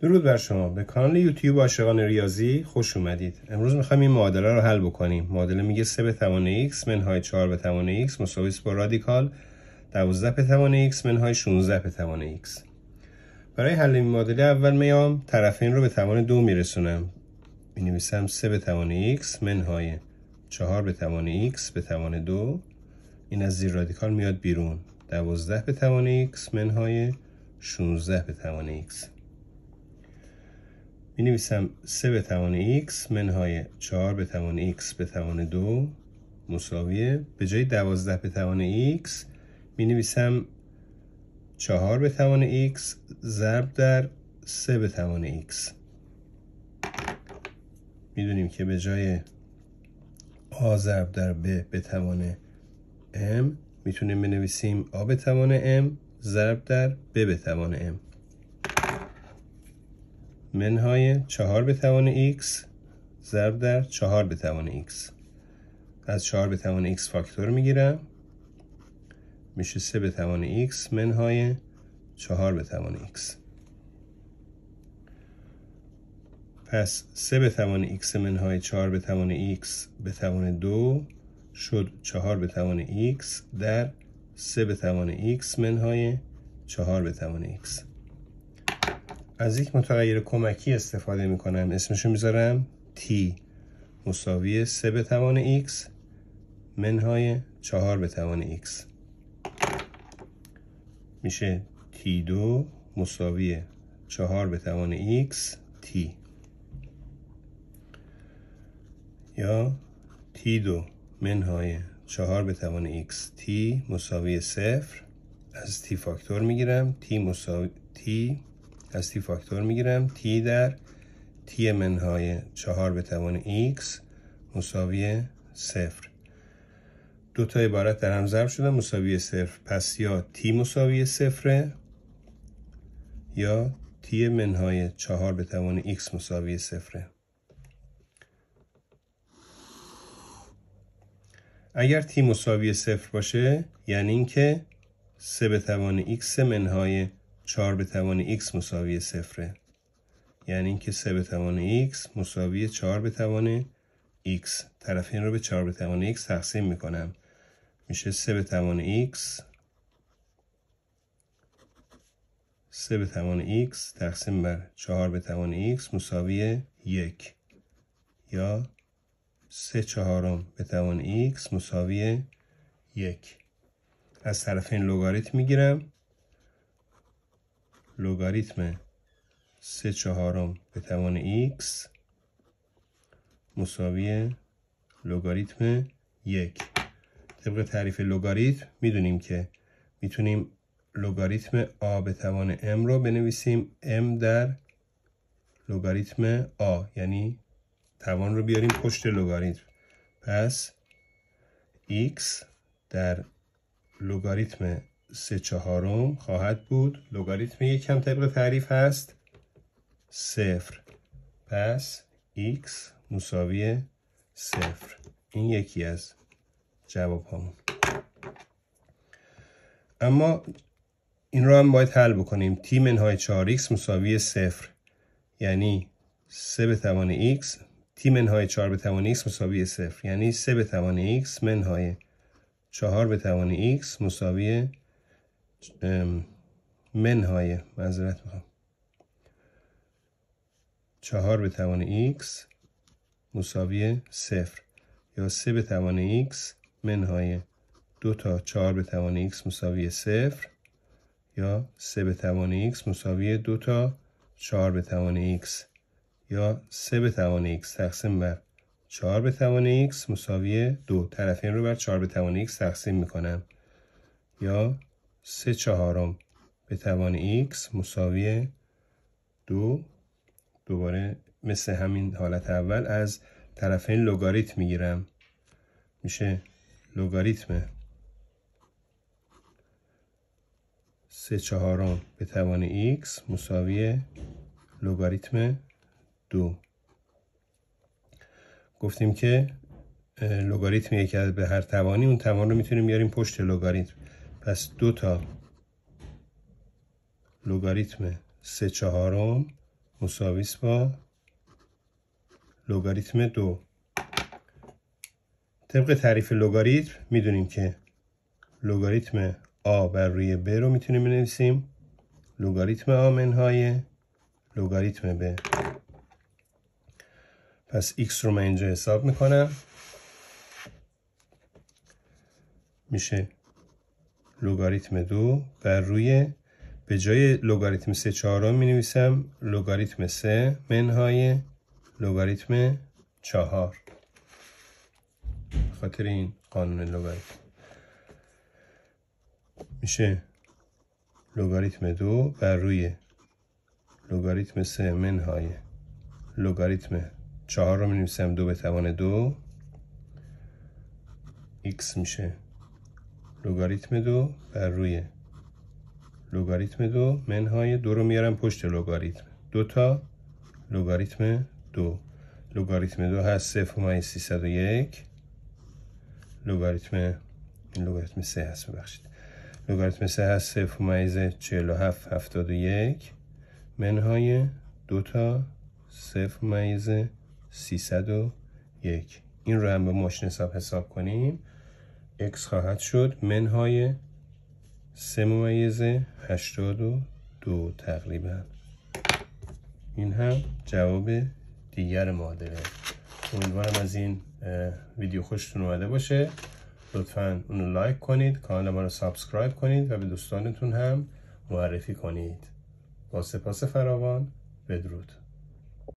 درود بر شما به کانال یوتیوب عاشقان ریاضی خوش اومدید امروز میخوایم این معادله رو حل بکنیم معادله میگه 3 به توان x منهای 4 به توان x مساوی با رادیکال 12 به توان x منهای 16 به توان x برای حل این معادله اول میام طرفین رو به توان 2 میرسونم می نویسم 3 به توان x منهای 4 به توان x به توان 2 این از زیر رادیکال میاد بیرون 12 به توان x منهای 16 به توان x می نویسم 3 به توان x منهای 4 به توان x به توان 2 مساویه به جای 12 به توان x می نویسم 4 به توان x ضرب در 3 به توان x می دونیم که به جای A ضرب در b به توان m تونیم بنویسیم A به توان m ضرب در b به توان m منهای 4 به توان x ضرب در 4 به توان x از 4 به توان x فاکتور می گیرم میشه 3 به توان x منهای 4 به توان x پس 3 به توان x منهای 4 به توان x به توان 2 شد 4 به توان x در 3 به توان x منهای 4 به توان x از یک متغیر کمکی استفاده می کنم اسمشو میذارم t مساوی 3 به توان x منهای 4 به توان x میشه t2 مساوی 4 به توان x t یا t2 منهای 4 به توان x t مساوی 0 از t فاکتور میگیرم t مساوی t از تی فاکتور میگیرم تی در تی منهای چهار به توان x مساوی صفر دو تا عبارت در هم ضرب شدن مساوی صفر پس یا تی مساوی صفره یا تی منهای چهار به توان x مساوی صفره اگر تی مساوی صفر باشه یعنی اینکه سه به توان x منهای 4 به توان x مساوی صفره یعنی اینکه 3 به توان x مساوی 4 به توان x طرفین رو به 4 به توان x تقسیم میکنم میشه 3 به توان x 3 به توان x تقسیم بر 4 به توان x مساوی 1 یا 3 چهارم به توان x مساوی 1 از طرفین لگاریتم میگیرم لوگاریتم سه چهارم به توان x مساوی لوگاریتم یک طبق تعریف لوگاریتم میدونیم که میتونیم لوگاریتم a به توان m رو بنویسیم m در لوگاریتم a یعنی توان رو بیاریم پشت لوگاریتم پس x در لوگاریتم سه چهارم خواهد بود لوگاریتم یک هم طبق تعریف هست صفر پس x مساوی صفر این یکی از جواب همون اما این رو هم باید حل بکنیم t منهای 4x مساوی صفر یعنی 3 به توان x t منهای 4 به توان x مساوی صفر یعنی 3 به توان x منهای 4 به توان x مساوی منهای معذرت میخوام چهار به توان x مساوی صفر یا سه به توان x منهای دو تا چهار به توان x مساوی صفر یا سه به توان x مساوی دو تا چهار به توان x یا سه به توان x تقسیم بر چهار به توان x مساوی دو طرفین رو بر چهار به توان x تقسیم میکنم یا سه چهارم به توان x مساوی دو دوباره مثل همین حالت اول از طرفین لوگاریتم میگیرم میشه لگاریتم سه چهارم به توان x مساوی لوگاریتم دو گفتیم که لوگاریتم یکی از به هر توانی اون توان رو میتونیم بیاریم پشت لوگاریتم پس دو تا لوگاریتم سه چهارم مساویس با لوگاریتم دو طبق تعریف لوگاریتم میدونیم که لوگاریتم آ بر روی ب رو میتونیم بنویسیم لوگاریتم آ منهای لوگاریتم ب پس x رو من اینجا حساب میکنم میشه لوگاریتم دو بر روی به جای لوگاریتم سه چهارم می نویسم لوگاریتم سه منهای لوگاریتم چهار خاطر این قانون لوگاریتم میشه لوگاریتم دو بر روی لوگاریتم سه منهای لوگاریتم چهار رو می نویسم دو به توان دو x میشه لوگاریتم دو بر روی لوگاریتم دو منهای دو رو میارم پشت لوگاریتم دو تا لوگاریتم دو لوگاریتم دو هست صفر مای 301 لوگاریتم لوگاریتم سه هست ببخشید لوگاریتم سه هست صفر چهل و منهای دو تا صفر این رو هم به ماشین حساب حساب کنیم x خواهد شد منهای سه ممیز هشتاد و دو تقریبا این هم جواب دیگر معادله امیدوارم از این ویدیو خوشتون اومده باشه لطفا اونو لایک کنید کانال ما رو سابسکرایب کنید و به دوستانتون هم معرفی کنید با سپاس فراوان بدرود